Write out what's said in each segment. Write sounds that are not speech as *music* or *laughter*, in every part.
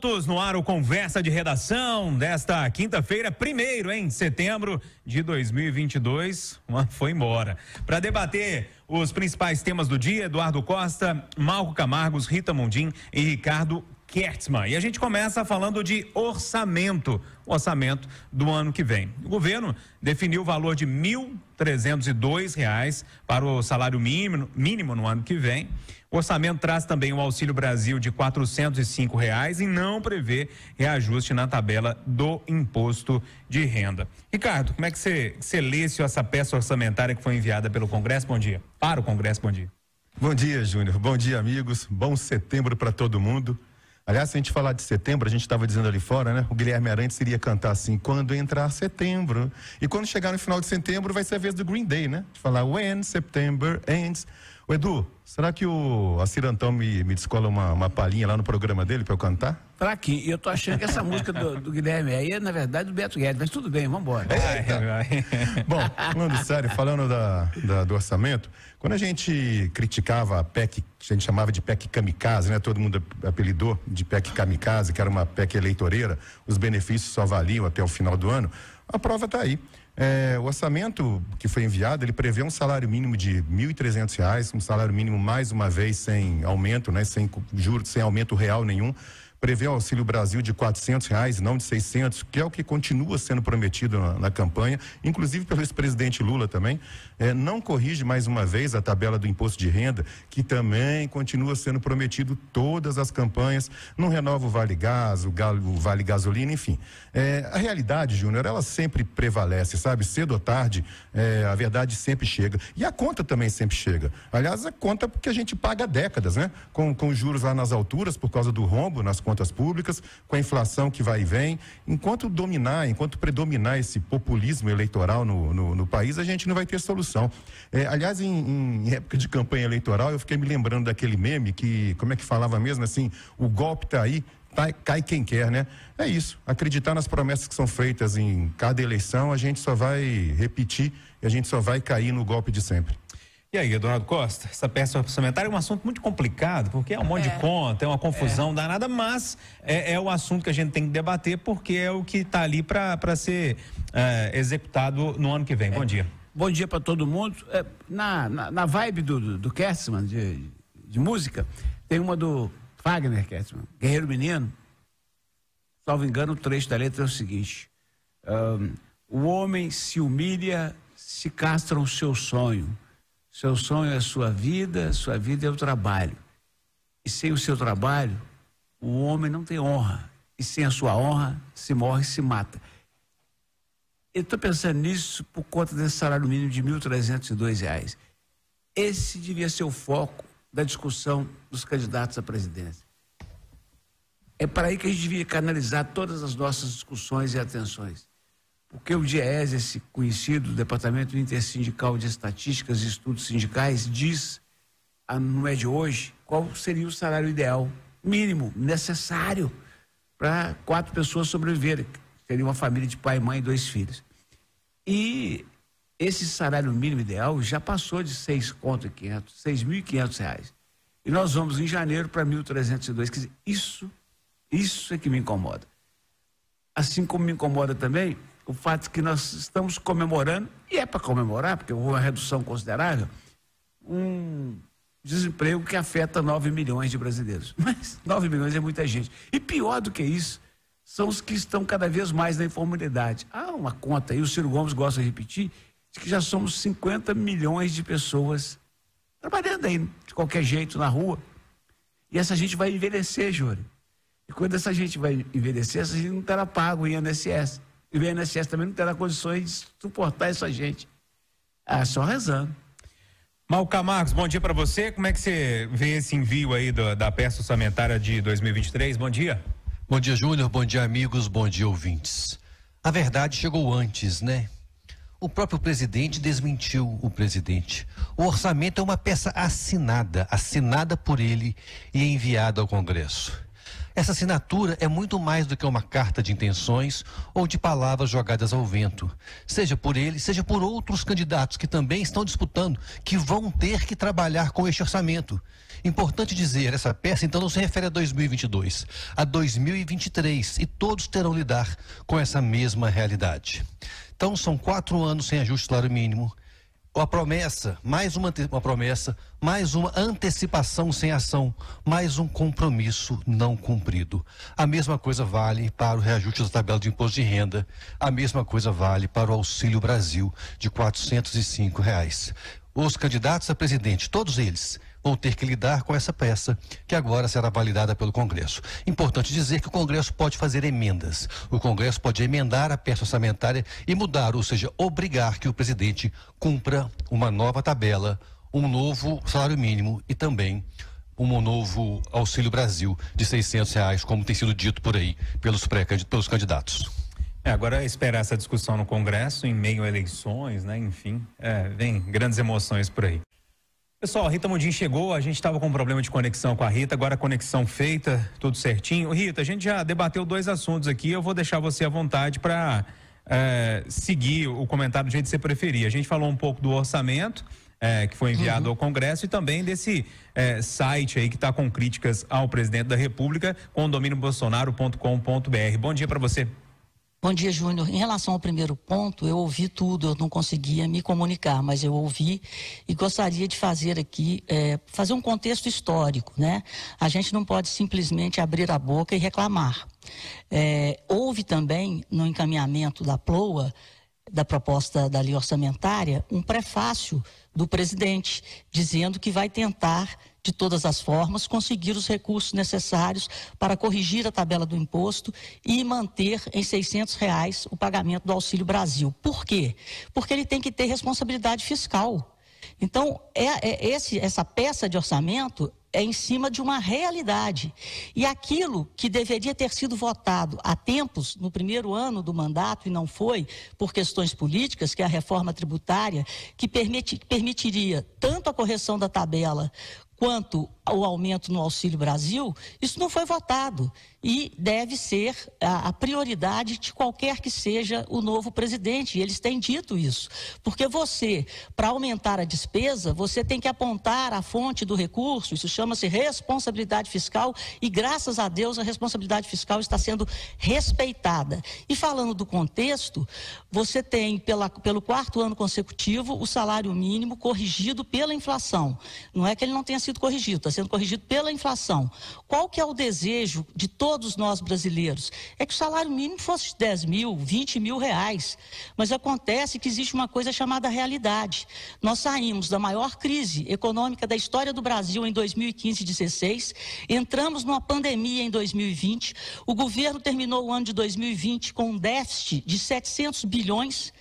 Todos no ar o Conversa de Redação desta quinta-feira, primeiro em setembro de 2022. Foi embora. Para debater os principais temas do dia, Eduardo Costa, Malco Camargos, Rita Mundim e Ricardo Kertzmann. E a gente começa falando de orçamento, orçamento do ano que vem. O governo definiu o valor de R$ 1.302 para o salário mínimo, mínimo no ano que vem. O orçamento traz também o Auxílio Brasil de R$ 405 reais e não prevê reajuste na tabela do imposto de renda. Ricardo, como é que você, você lê essa peça orçamentária que foi enviada pelo Congresso? Bom dia. Para o Congresso, bom dia. Bom dia, Júnior. Bom dia, amigos. Bom setembro para todo mundo. Aliás, se a gente falar de setembro, a gente estava dizendo ali fora, né? O Guilherme Arantes iria cantar assim, quando entrar setembro. E quando chegar no final de setembro, vai ser a vez do Green Day, né? De falar, when September ends. O Edu, será que o Acirantão me, me descola uma, uma palhinha lá no programa dele para eu cantar? Pra quê? Eu tô achando que essa música do, do, Guilherme aí é, na verdade, do Beto Guedes, mas tudo bem, vambora. embora. É, Bom, falando sério, falando da, da, do orçamento, quando a gente criticava a PEC, a gente chamava de PEC kamikaze, né? Todo mundo apelidou de PEC kamikaze, que era uma PEC eleitoreira, os benefícios só valiam até o final do ano, a prova está aí. É, o orçamento que foi enviado, ele prevê um salário mínimo de R$ reais um salário mínimo mais uma vez sem aumento, né, sem juro, sem aumento real nenhum prevê o Auxílio Brasil de quatrocentos reais, não de 600, que é o que continua sendo prometido na, na campanha, inclusive pelo ex-presidente Lula também, é, não corrige mais uma vez a tabela do imposto de renda, que também continua sendo prometido todas as campanhas, não renova o Vale Gás, o, Galo, o Vale Gasolina, enfim. É, a realidade, Júnior, ela sempre prevalece, sabe? Cedo ou tarde, é, a verdade sempre chega. E a conta também sempre chega. Aliás, a conta porque a gente paga décadas, né? Com, com juros lá nas alturas, por causa do rombo nas contas públicas, com a inflação que vai e vem. Enquanto dominar, enquanto predominar esse populismo eleitoral no, no, no país, a gente não vai ter solução. É, aliás, em, em, época de campanha eleitoral, eu fiquei me lembrando daquele meme que, como é que falava mesmo assim, o golpe está aí, tá, cai quem quer, né? É isso. Acreditar nas promessas que são feitas em cada eleição, a gente só vai repetir e a gente só vai cair no golpe de sempre. E aí, Eduardo Costa, essa peça orçamentária é um assunto muito complicado, porque é um monte é. de conta, é uma é. confusão é. danada, mas é, é o assunto que a gente tem que debater, porque é o que está ali para ser é, executado no ano que vem. Bom é. dia. Bom dia para todo mundo. É, na, na, na, vibe do, do, do Kertzmann, de, de música, tem uma do Wagner Kertzmann, Guerreiro Menino. Salvo engano, o trecho da letra é o seguinte: um, O homem se humilha, se castra o seu sonho seu sonho é a sua vida, sua vida é o trabalho. E sem o seu trabalho, o homem não tem honra. E sem a sua honra, se morre e se mata. Eu estou pensando nisso por conta desse salário mínimo de R$ 1.302. Esse devia ser o foco da discussão dos candidatos à presidência. É para aí que a gente devia canalizar todas as nossas discussões e atenções porque o DIES, esse conhecido Departamento Intersindical de Estatísticas e Estudos Sindicais, diz, ah, não é de hoje, qual seria o salário ideal mínimo necessário para quatro pessoas sobreviverem, seria uma família de pai, mãe e dois filhos. E esse salário mínimo ideal já passou de seis conto quinhentos, seis mil e quinhentos reais. E nós vamos em janeiro para 1.302. Quer dizer, isso, isso é que me incomoda. Assim como me incomoda também o fato que nós estamos comemorando, e é para comemorar, porque houve uma redução considerável, um desemprego que afeta 9 milhões de brasileiros. *laughs* Mas 9 milhões é muita gente. E pior do que isso, são os que estão cada vez mais na informalidade. Há uma conta, e o Ciro Gomes gosta de repetir, de que já somos 50 milhões de pessoas trabalhando aí, de qualquer jeito, na rua. E essa gente vai envelhecer, Júlio. E quando essa gente vai envelhecer, essa gente não terá pago em INSS. E o INSS também não terá condições de suportar essa gente. É só rezando. Malca Marcos, bom dia para você. Como é que você vê esse envio aí do, da peça orçamentária de 2023? Bom dia. Bom dia, Júnior. Bom dia, amigos. Bom dia, ouvintes. A verdade chegou antes, né? O próprio presidente desmentiu o presidente. O orçamento é uma peça assinada, assinada por ele e enviada ao Congresso. Essa assinatura é muito mais do que uma carta de intenções ou de palavras jogadas ao vento, seja por ele, seja por outros candidatos que também estão disputando, que vão ter que trabalhar com este orçamento. Importante dizer, essa peça então não se refere a 2022, a 2023 e todos terão lidar com essa mesma realidade. Então são quatro anos sem ajuste salário mínimo a promessa, mais uma, uma promessa, mais uma antecipação sem ação, mais um compromisso não cumprido. A mesma coisa vale para o reajuste da tabela de imposto de renda, a mesma coisa vale para o Auxílio Brasil de R$ 405. Reais. Os candidatos a presidente, todos eles, vão ter que lidar com essa peça, que agora será validada pelo Congresso. Importante dizer que o Congresso pode fazer emendas. O Congresso pode emendar a peça orçamentária e mudar, ou seja, obrigar que o presidente cumpra uma nova tabela, um novo salário mínimo e também um novo Auxílio Brasil de 600 reais, como tem sido dito por aí pelos, pré pelos candidatos. É, agora é esperar essa discussão no Congresso, em meio a eleições, né? Enfim, é, vem grandes emoções por aí. Pessoal, Rita Mundim chegou, a gente estava com um problema de conexão com a Rita, agora a conexão feita, tudo certinho. Rita, a gente já debateu dois assuntos aqui, eu vou deixar você à vontade para é, eh, seguir o comentário do jeito que você preferir. A gente falou um pouco do orçamento, é, que foi enviado uhum. ao Congresso, e também desse é, site aí que está com críticas ao presidente da República, condomíniobolsonaro.com.br. bolsonaro.com.br. Bom dia para você. Bom dia, Júnior. Em relação ao primeiro ponto, eu ouvi tudo, eu não conseguia me comunicar, mas eu ouvi e gostaria de fazer aqui, é, fazer um contexto histórico, né? A gente não pode simplesmente abrir a boca e reclamar. É, houve também, no encaminhamento da PLOA, da proposta da lei orçamentária, um prefácio do presidente, dizendo que vai tentar de todas as formas, conseguir os recursos necessários para corrigir a tabela do imposto e manter em 600 reais o pagamento do Auxílio Brasil. Por quê? Porque ele tem que ter responsabilidade fiscal. Então, é, é esse, essa peça de orçamento é em cima de uma realidade. E aquilo que deveria ter sido votado há tempos, no primeiro ano do mandato, e não foi, por questões políticas, que é a reforma tributária, que permiti permitiria tanto a correção da tabela quanto o aumento no Auxílio Brasil, isso não foi votado e deve ser a, a, prioridade de qualquer que seja o novo presidente. E eles têm dito isso, porque você, para aumentar a despesa, você tem que apontar a fonte do recurso. Isso chama-se responsabilidade fiscal e, graças a Deus, a responsabilidade fiscal está sendo respeitada. E falando do contexto, você tem pela, pelo quarto ano consecutivo o salário mínimo corrigido pela inflação. Não é que ele não tenha sido corrigido, está sendo corrigido pela inflação. Qual que é o desejo de todos nós brasileiros? É que o salário mínimo fosse de 10 mil, 20 mil reais. Mas acontece que existe uma coisa chamada realidade. Nós saímos da maior crise econômica da história do Brasil em 2015 e 2016, entramos numa pandemia em 2020, o governo terminou o ano de 2020 com um déficit de 700 bilhões,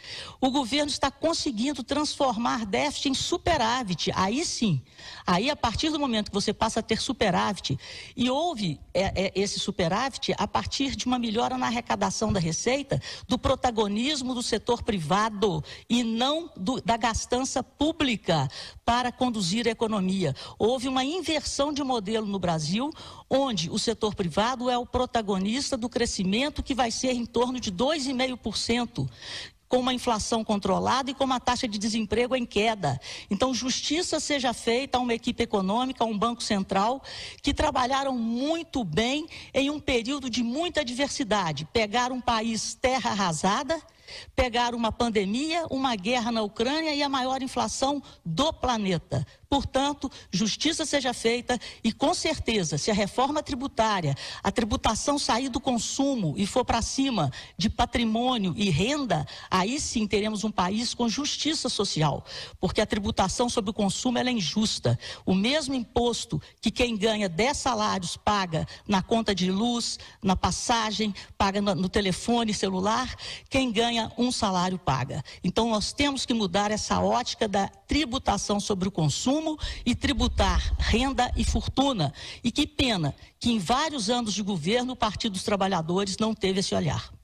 o governo está conseguindo transformar déficit em superávit. Aí sim, aí a partir do momento que você você passa a ter superávit. E houve é, é, esse superávit a partir de uma melhora na arrecadação da receita, do protagonismo do setor privado e não do, da gastança pública para conduzir a economia. Houve uma inversão de modelo no Brasil, onde o setor privado é o protagonista do crescimento que vai ser em torno de 2,5% com uma inflação controlada e com uma taxa de desemprego em queda. Então, justiça seja feita a uma equipe econômica, a um Banco Central, que trabalharam muito bem em um período de muita diversidade. Pegaram um país terra arrasada, pegaram uma pandemia, uma guerra na Ucrânia e a maior inflação do planeta Portanto, justiça seja feita e, com certeza, se a reforma tributária, a tributação sair do consumo e for para cima de patrimônio e renda, aí sim teremos um país com justiça social, porque a tributação sobre o consumo é injusta. O mesmo imposto que quem ganha 10 salários paga na conta de luz, na passagem, paga no telefone celular, quem ganha um salário paga. Então, nós temos que mudar essa ótica da tributação sobre o consumo consumo e tributar renda e fortuna. E que pena que em vários anos de governo o Partido dos Trabalhadores não teve esse olhar.